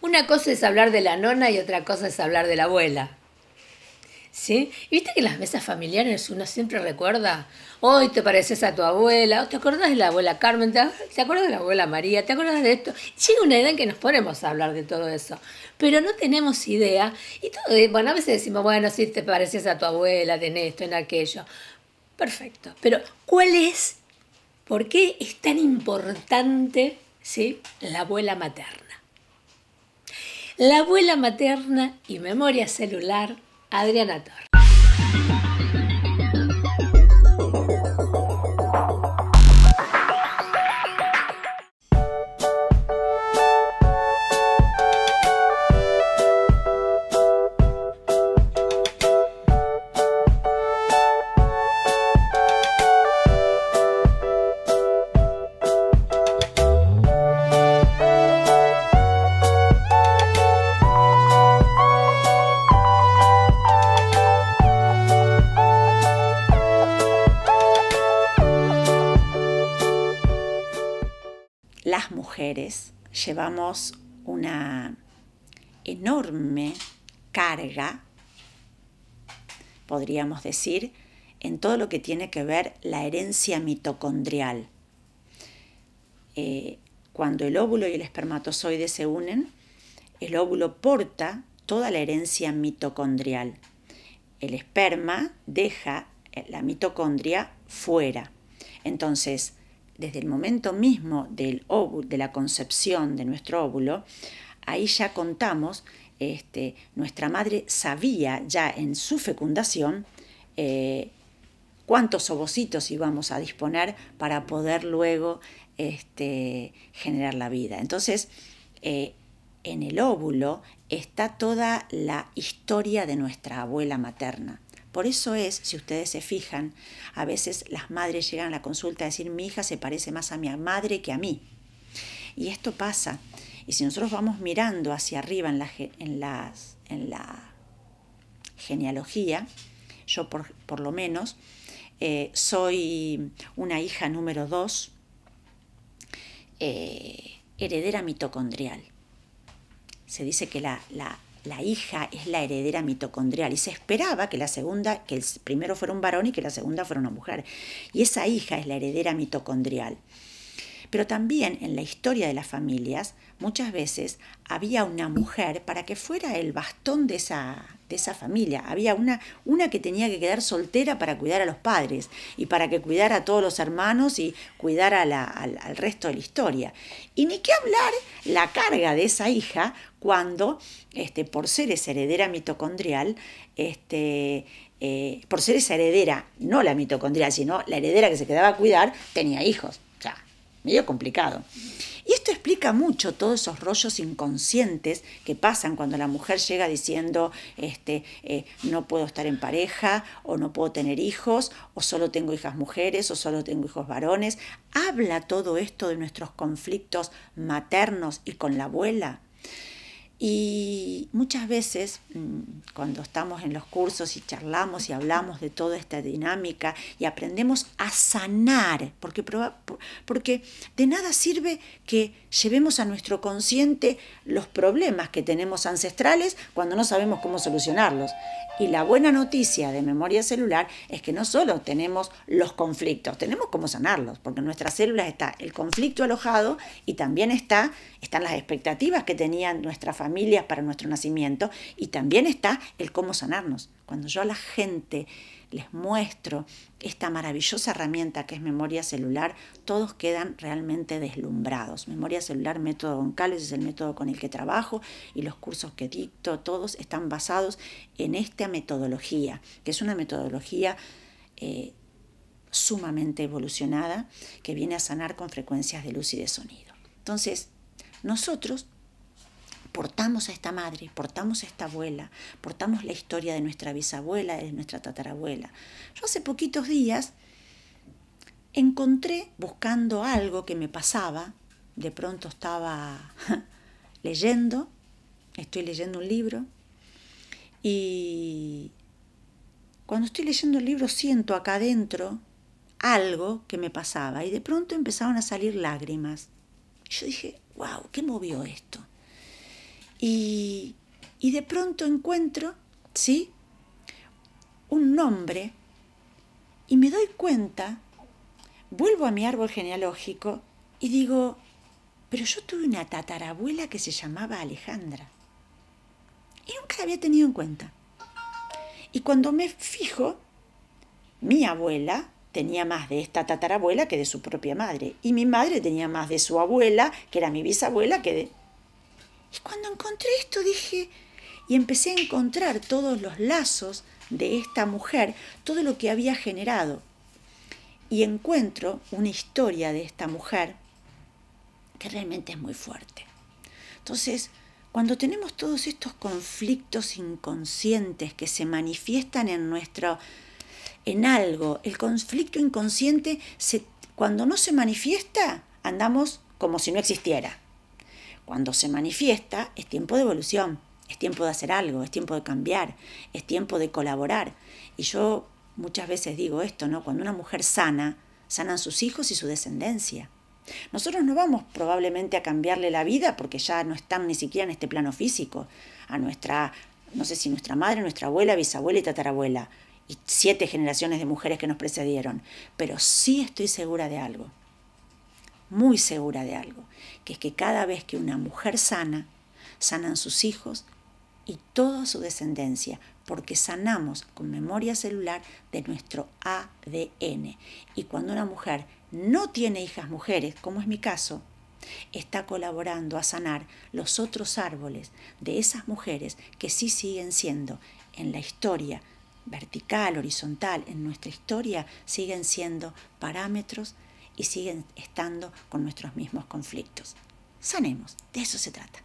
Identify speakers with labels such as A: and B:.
A: Una cosa es hablar de la nona y otra cosa es hablar de la abuela. ¿Sí? viste que en las mesas familiares uno siempre recuerda, hoy te pareces a tu abuela, te acordás de la abuela Carmen, te acuerdas de la abuela María, te acordás de esto. Llega una edad en que nos ponemos a hablar de todo eso, pero no tenemos idea. Y todo, eh, bueno, a veces decimos, bueno, sí, te pareces a tu abuela, en esto, en aquello. Perfecto, pero ¿cuál es? ¿Por qué es tan importante ¿sí? la abuela materna? La abuela materna y memoria celular, Adriana Torres. mujeres llevamos una enorme carga, podríamos decir, en todo lo que tiene que ver la herencia mitocondrial. Eh, cuando el óvulo y el espermatozoide se unen, el óvulo porta toda la herencia mitocondrial. El esperma deja la mitocondria fuera. Entonces, desde el momento mismo del de la concepción de nuestro óvulo, ahí ya contamos, este, nuestra madre sabía ya en su fecundación eh, cuántos ovocitos íbamos a disponer para poder luego este, generar la vida. Entonces, eh, en el óvulo está toda la historia de nuestra abuela materna. Por eso es, si ustedes se fijan, a veces las madres llegan a la consulta a decir, mi hija se parece más a mi madre que a mí. Y esto pasa. Y si nosotros vamos mirando hacia arriba en la, en en la genealogía, yo por, lo menos eh, soy una hija número dos eh, heredera mitocondrial. Se dice que la, la, la hija es la heredera mitocondrial y se esperaba que la segunda, que el primero fuera un varón y que la segunda fuera una mujer. Y esa hija es la heredera mitocondrial. Pero también en la historia de las familias muchas veces había una mujer para que fuera el bastón de esa, de esa familia. Había una, una que tenía que quedar soltera para cuidar a los padres y para que cuidara a todos los hermanos y cuidar al, resto de la historia. Y ni qué hablar la carga de esa hija cuando, este, por ser esa heredera mitocondrial, este, eh, por ser esa heredera, no la mitocondrial, sino la heredera que se quedaba a cuidar, tenía hijos medio complicado. Y esto explica mucho todos esos rollos inconscientes que pasan cuando la mujer llega diciendo, este, eh, no puedo estar en pareja, o no puedo tener hijos, o solo tengo hijas mujeres, o solo tengo hijos varones. Habla todo esto de nuestros conflictos maternos y con la abuela. Y muchas veces mm, cuando estamos en los cursos y charlamos y hablamos de toda esta dinámica y aprendemos a sanar, porque, porque de nada sirve que llevemos a nuestro consciente los problemas que tenemos ancestrales cuando no sabemos cómo solucionarlos. Y la buena noticia de memoria celular es que no solo tenemos los conflictos, tenemos cómo sanarlos, porque en nuestras células está el conflicto alojado y también está, están las expectativas que tenían nuestra familia familias, para nuestro nacimiento, y también está el cómo sanarnos. Cuando yo a la gente les muestro esta maravillosa herramienta que es memoria celular, todos quedan realmente deslumbrados. Memoria celular, método Goncalves es el método con el que trabajo y los cursos que dicto, todos están basados en esta metodología, que es una metodología eh, sumamente evolucionada que viene a sanar con frecuencias de luz y de sonido. Entonces, nosotros portamos a esta madre, portamos a esta abuela, portamos la historia de nuestra bisabuela, de nuestra tatarabuela. Yo hace poquitos días encontré, buscando algo que me pasaba, de pronto estaba leyendo, estoy leyendo un libro, y cuando estoy leyendo el libro siento acá adentro algo que me pasaba y de pronto empezaron a salir lágrimas. Yo dije, wow, ¿qué movió esto? Y, de pronto encuentro, ¿sí? Un nombre y me doy cuenta, vuelvo a mi árbol genealógico y digo, pero yo tuve una tatarabuela que se llamaba Alejandra. Y nunca la había tenido en cuenta. Y cuando me fijo, mi abuela tenía más de esta tatarabuela que de su propia madre. Y mi madre tenía más de su abuela, que era mi bisabuela, que de... Y cuando encontré esto dije, y empecé a encontrar todos los lazos de esta mujer, todo lo que había generado. Y encuentro una historia de esta mujer que realmente es muy fuerte. Entonces, cuando tenemos todos estos conflictos inconscientes que se manifiestan en nuestro en algo, el conflicto inconsciente se, cuando no se manifiesta, andamos como si no existiera. Cuando se manifiesta, es tiempo de evolución, es tiempo de hacer algo, es tiempo de cambiar, es tiempo de colaborar. Y yo muchas veces digo esto, ¿no? Cuando una mujer sana, sanan sus hijos y su descendencia. Nosotros no vamos probablemente a cambiarle la vida porque ya no están ni siquiera en este plano físico. A nuestra, no sé si nuestra madre, nuestra abuela, bisabuela y tatarabuela. Y siete generaciones de mujeres que nos precedieron. Pero sí estoy segura de algo muy segura de algo, que es que cada vez que una mujer sana, sanan sus hijos y toda su descendencia, porque sanamos con memoria celular de nuestro ADN. Y cuando una mujer no tiene hijas mujeres, como es mi caso, está colaborando a sanar los otros árboles de esas mujeres que sí siguen siendo en la historia vertical, horizontal, en nuestra historia, siguen siendo parámetros y siguen estando con nuestros mismos conflictos. Sanemos, de eso se trata.